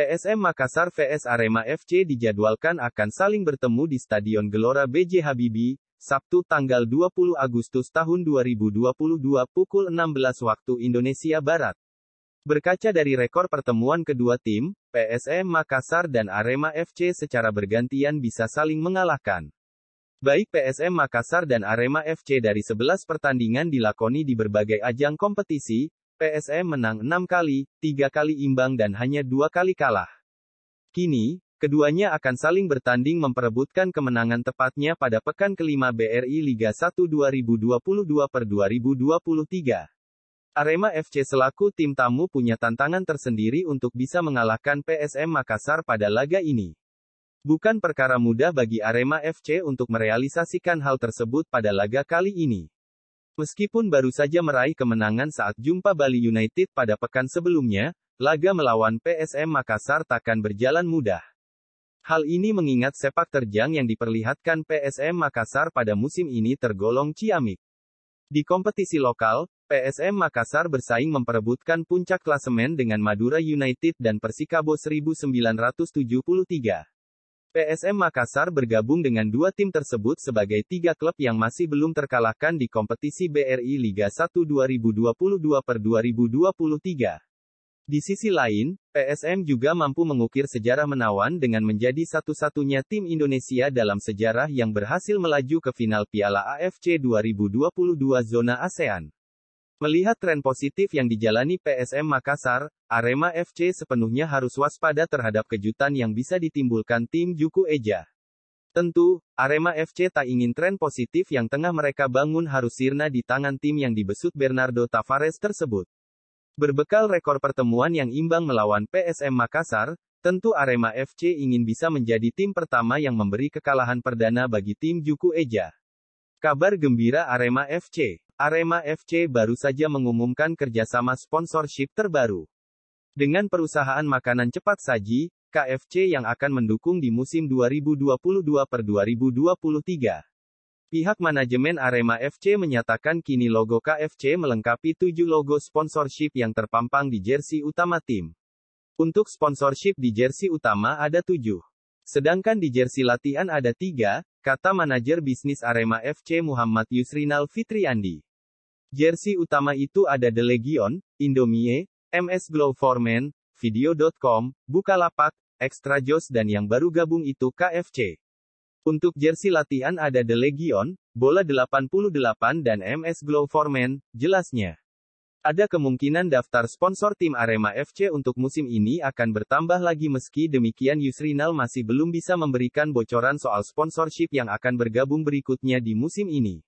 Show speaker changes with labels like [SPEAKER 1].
[SPEAKER 1] PSM Makassar vs Arema FC dijadwalkan akan saling bertemu di Stadion Gelora BJ Habibie, Sabtu tanggal 20 Agustus tahun 2022 pukul 16 waktu Indonesia Barat. Berkaca dari rekor pertemuan kedua tim, PSM Makassar dan Arema FC secara bergantian bisa saling mengalahkan. Baik PSM Makassar dan Arema FC dari 11 pertandingan dilakoni di berbagai ajang kompetisi, PSM menang 6 kali, tiga kali imbang dan hanya dua kali kalah. Kini, keduanya akan saling bertanding memperebutkan kemenangan tepatnya pada pekan kelima BRI Liga 1 2022 per 2023. Arema FC selaku tim tamu punya tantangan tersendiri untuk bisa mengalahkan PSM Makassar pada laga ini. Bukan perkara mudah bagi Arema FC untuk merealisasikan hal tersebut pada laga kali ini. Meskipun baru saja meraih kemenangan saat jumpa Bali United pada pekan sebelumnya, laga melawan PSM Makassar takkan berjalan mudah. Hal ini mengingat sepak terjang yang diperlihatkan PSM Makassar pada musim ini tergolong ciamik. Di kompetisi lokal, PSM Makassar bersaing memperebutkan puncak klasemen dengan Madura United dan Persikabo 1973. PSM Makassar bergabung dengan dua tim tersebut sebagai tiga klub yang masih belum terkalahkan di kompetisi BRI Liga 1 2022 per 2023. Di sisi lain, PSM juga mampu mengukir sejarah menawan dengan menjadi satu-satunya tim Indonesia dalam sejarah yang berhasil melaju ke final Piala AFC 2022 zona ASEAN. Melihat tren positif yang dijalani PSM Makassar, Arema FC sepenuhnya harus waspada terhadap kejutan yang bisa ditimbulkan tim Juku Eja. Tentu, Arema FC tak ingin tren positif yang tengah mereka bangun harus sirna di tangan tim yang dibesut Bernardo Tavares tersebut. Berbekal rekor pertemuan yang imbang melawan PSM Makassar, tentu Arema FC ingin bisa menjadi tim pertama yang memberi kekalahan perdana bagi tim Juku Eja. Kabar gembira Arema FC Arema FC baru saja mengumumkan kerjasama sponsorship terbaru dengan perusahaan makanan cepat saji, KFC yang akan mendukung di musim 2022 2023. Pihak manajemen Arema FC menyatakan kini logo KFC melengkapi tujuh logo sponsorship yang terpampang di jersey utama tim. Untuk sponsorship di jersey utama ada tujuh. Sedangkan di jersey latihan ada tiga, kata manajer bisnis Arema FC Muhammad Yusrinal Fitriandi. Jersey utama itu ada The Legion, Indomie, MS Glow Foreman, Video.com, Bukalapak, Extra Joss dan yang baru gabung itu KFC. Untuk jersey latihan ada The Legion, Bola 88 dan MS Glow Foreman, jelasnya. Ada kemungkinan daftar sponsor tim Arema FC untuk musim ini akan bertambah lagi meski demikian Yusrinal masih belum bisa memberikan bocoran soal sponsorship yang akan bergabung berikutnya di musim ini.